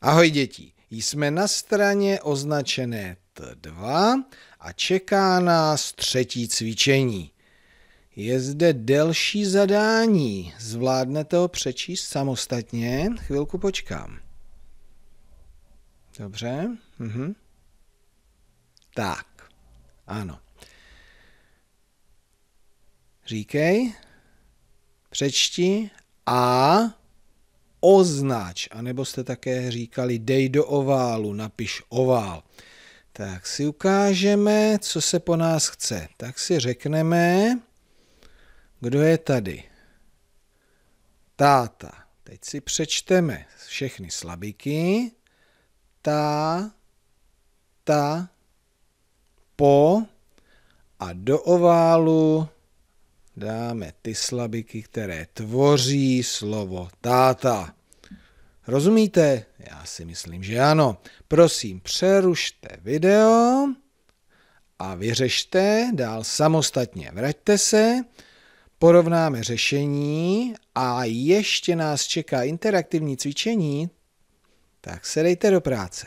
Ahoj děti, jsme na straně označené T2 a čeká nás třetí cvičení. Je zde delší zadání, zvládnete ho přečíst samostatně, chvilku počkám. Dobře, mhm. Tak, ano. Říkej, přečti a označ, anebo jste také říkali dej do oválu, napiš ovál. Tak si ukážeme, co se po nás chce. Tak si řekneme, kdo je tady. Táta. Teď si přečteme všechny slabiky. Tá, ta, po a do oválu dáme ty slabiky, které tvoří slovo táta. Rozumíte? Já si myslím, že ano. Prosím, přerušte video a vyřešte dál samostatně. Vraťte se, porovnáme řešení a ještě nás čeká interaktivní cvičení, tak se dejte do práce.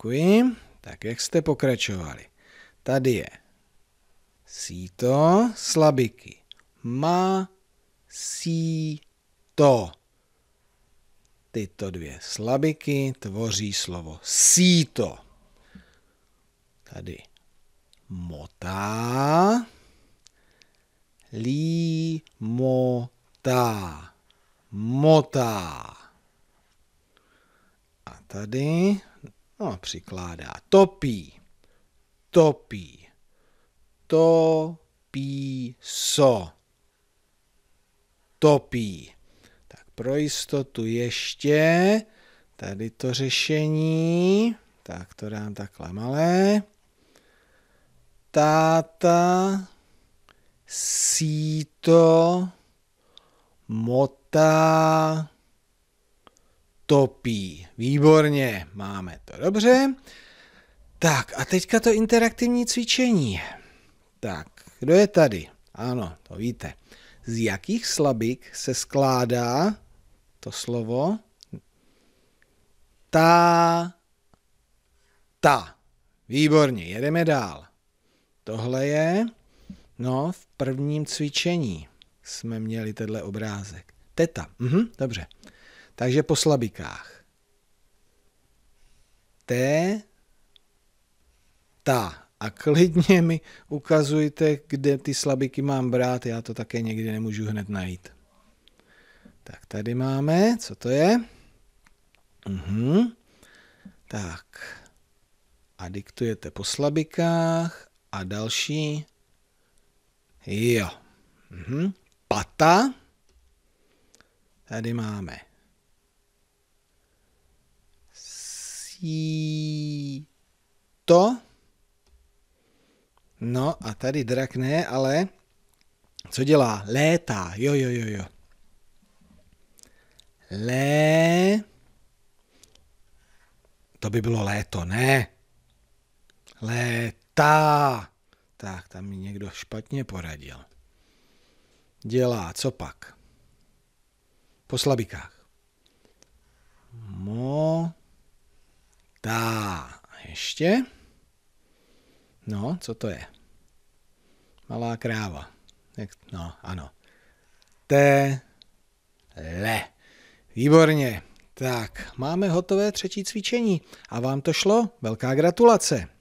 Děkuji. Tak jak jste pokračovali? Tady je síto, slabiky. sí, síto. Tyto dvě slabiky tvoří slovo síto. Tady motá, límotá, motá. A tady No a přikládá. Topí, topí, topí so, topí. Tak pro jistotu ještě tady to řešení. Tak to dám takhle malé. Táta síto motá topí. Výborně, máme to dobře. Tak a teďka to interaktivní cvičení. Tak, kdo je tady? Ano, to víte. Z jakých slabik se skládá to slovo? Ta. Ta. Výborně, jedeme dál. Tohle je, no, v prvním cvičení jsme měli tenhle obrázek. Teta, mhm, dobře. Takže po slabikách. T, ta. A klidně mi ukazujte, kde ty slabiky mám brát, já to také někdy nemůžu hned najít. Tak tady máme, co to je? Uhum. Tak. A diktujete po slabikách a další. Jo. uhum. Pata. Tady máme to. No a tady drak ne, ale co dělá? Létá. Jo, jo, jo, jo. Lé. To by bylo léto, ne? Létá. Tak, tam mi někdo špatně poradil. Dělá, co pak? Po slabikách. Mo. Tá, ještě. No, co to je? Malá kráva. Jak, no, ano. T, le. Výborně. Tak, máme hotové třetí cvičení. A vám to šlo? Velká gratulace.